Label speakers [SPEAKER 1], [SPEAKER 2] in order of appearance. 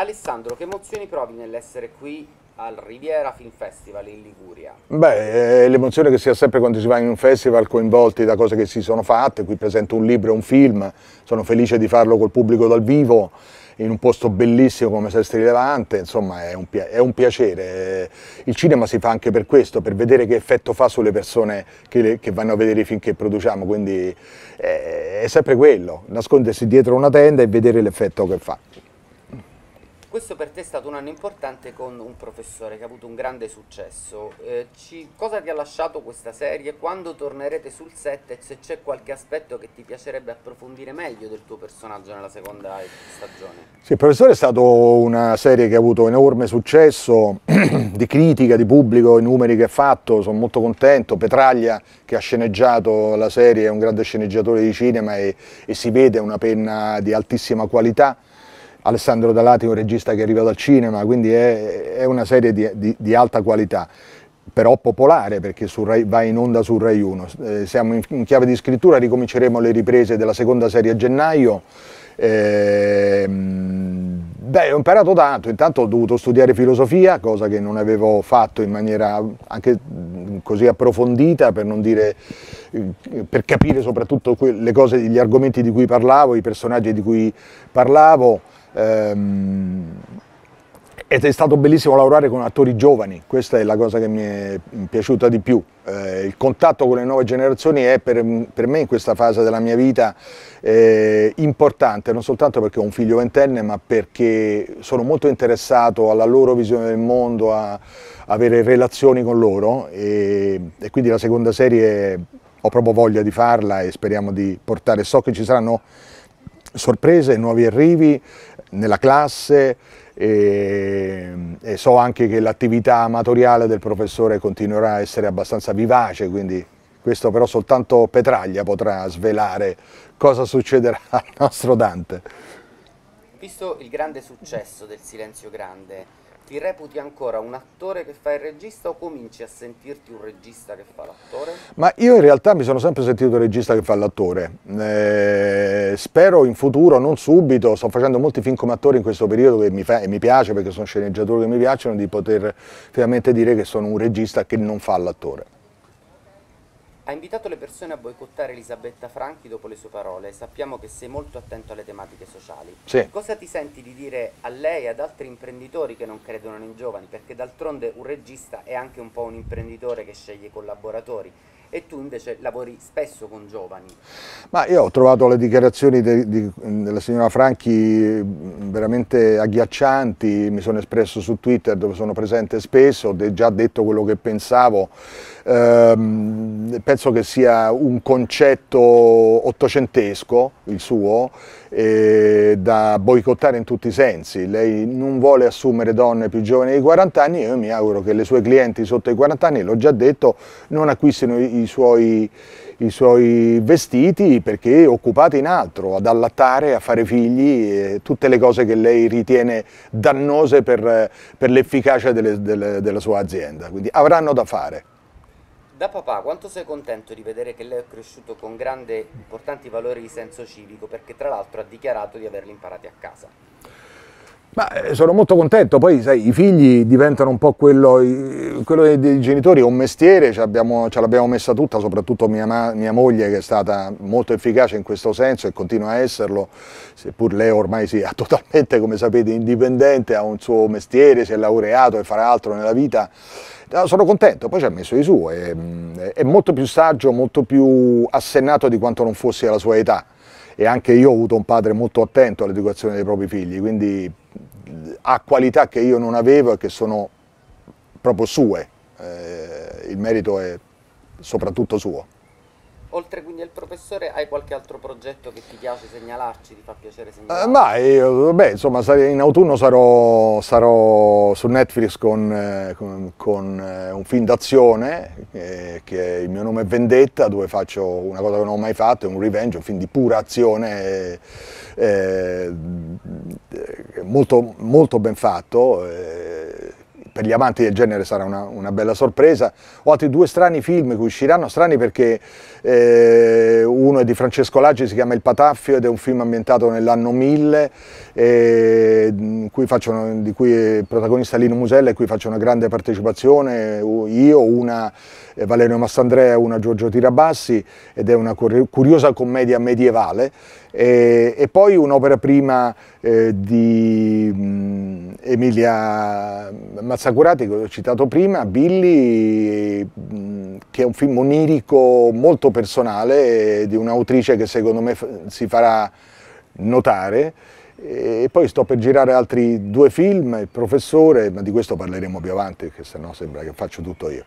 [SPEAKER 1] Alessandro, che emozioni provi nell'essere qui al Riviera Film Festival in Liguria?
[SPEAKER 2] Beh, eh, l'emozione che si ha sempre quando si va in un festival coinvolti da cose che si sono fatte, qui presento un libro e un film, sono felice di farlo col pubblico dal vivo, in un posto bellissimo come Sestri Levante, insomma è un, è un, piacere. Il cinema si fa anche per questo, per vedere che effetto fa sulle persone che, le, che vanno a vedere i film che produciamo, quindi è, eh, è sempre quello, nascondersi dietro una tenda e vedere l'effetto che fa.
[SPEAKER 1] Questo per te è stato un anno importante con un professore che ha avuto un grande successo. Eh, ci, cosa ti ha lasciato questa serie? Quando tornerete sul set e se c'è qualche aspetto che ti piacerebbe approfondire meglio del tuo personaggio nella seconda stagione?
[SPEAKER 2] Sì, il professore è stata una serie che ha avuto enorme successo di critica, di pubblico, i numeri che ha fatto, sono molto contento. Petraglia che ha sceneggiato la serie è un grande sceneggiatore di cinema e, e si vede una penna di altissima qualità. Alessandro Dalati è un regista che arriva dal cinema, quindi è, è una serie di, di, di, alta qualità, però popolare perché Rai, va in onda su Rai 1. Eh, siamo in, in, chiave di scrittura, ricominceremo le riprese della seconda serie a gennaio. Eh, beh, ho imparato tanto, intanto ho dovuto studiare filosofia, cosa che non avevo fatto in maniera anche mm, così approfondita, per non dire eh, per capire soprattutto le cose, gli argomenti di cui parlavo, i personaggi di cui parlavo. Ehm, ed è stato bellissimo lavorare con attori giovani, questa è la cosa che mi è piaciuta di più. Eh, il contatto con le nuove generazioni è per, per me in questa fase della mia vita eh, importante, non soltanto perché ho un figlio ventenne, ma perché sono molto interessato alla loro visione del mondo, a avere relazioni con loro e, e quindi la seconda serie ho proprio voglia di farla e speriamo di portare, so che ci saranno sorprese, nuovi arrivi nella classe e, e so anche che l'attività amatoriale del professore continuerà a essere abbastanza vivace, quindi questo però soltanto Petraglia potrà svelare cosa succederà al nostro Dante.
[SPEAKER 1] Visto il grande successo del Silenzio Grande, ti reputi ancora un attore che fa il regista o cominci a
[SPEAKER 2] sentirti un regista che fa l'attore? Ma io in realtà mi sono sempre sentito un regista che fa l'attore. Eh, spero in futuro, non subito, sto facendo molti film come attore in questo periodo che mi, fa, e mi piace perché sono sceneggiatori che mi piacciono, di poter finalmente dire che sono un regista che non fa l'attore.
[SPEAKER 1] Ha invitato le persone a boicottare Elisabetta Franchi dopo le sue parole. Sappiamo che sei molto attento alle tematiche sociali. Sì. Cosa ti senti di dire a lei e ad altri imprenditori che non credono nei giovani? Perché d'altronde un regista è anche un po' un imprenditore che sceglie i collaboratori e tu invece lavori spesso con giovani.
[SPEAKER 2] Ma io ho trovato le dichiarazioni de, de, della signora Franchi veramente agghiaccianti, mi sono espresso su Twitter dove sono presente spesso, ho già detto quello che pensavo, ehm, penso che sia un concetto ottocentesco il suo, eh, da boicottare in tutti i sensi, lei non vuole assumere donne più giovani di 40 anni, io mi auguro che le sue clienti sotto i 40 anni, l'ho già detto, non acquistino i i suoi, i suoi vestiti perché è occupata in altro, ad allattare, a fare figli, eh, tutte le cose che lei ritiene dannose per, per l'efficacia della sua azienda, quindi avranno da fare.
[SPEAKER 1] Da papà, quanto sei contento di vedere che lei è cresciuto con grandi, importanti valori di senso civico perché tra l'altro ha dichiarato di averli imparati a casa?
[SPEAKER 2] Ma eh, sono molto contento, poi sai, i figli diventano un po' quello, quello dei genitori, è un mestiere, ce l'abbiamo, messa tutta, soprattutto mia, mia, moglie che è stata molto efficace in questo senso e continua a esserlo, seppur lei ormai sia totalmente, come sapete, indipendente, ha un suo mestiere, si è laureato e farà altro nella vita. Sono contento, poi ci ha messo di suo, è, mm, è molto più saggio, molto più assennato di quanto non fosse alla sua età e anche io ho avuto un padre molto attento all'educazione dei propri figli, quindi ha qualità che io non avevo e che sono proprio sue, eh, il merito è soprattutto suo.
[SPEAKER 1] Oltre quindi al professore, hai qualche
[SPEAKER 2] altro progetto che ti piace segnalarci, ti fa piacere segnalarci? Eh, ma io, beh, insomma, in autunno sarò, sarò su Netflix con, eh, con, con eh, un film d'azione, eh, che è Il mio nome è Vendetta, dove faccio una cosa che non ho mai fatto, è un revenge, un film di pura azione, eh, eh molto, molto ben fatto per gli amanti del genere sarà una, una, bella sorpresa, ho altri due strani film che usciranno, strani perché eh, uno è di Francesco Laggi, si chiama Il Pataffio ed è un film ambientato nell'anno 1000, eh, cui faccio, di cui è protagonista Lino Musella e cui faccio una grande partecipazione, io, una eh, Valerio Massandrea e una Giorgio Tirabassi ed è una curiosa commedia medievale e poi un'opera prima eh, di mh, mm, Emilia Mazzarini Sakurati che ho citato prima, Billy, mm, che è un film onirico molto personale di un'autrice che secondo me si farà notare. E poi sto per girare altri due film, Il professore, ma di questo parleremo più avanti, perché sennò sembra che faccio tutto io.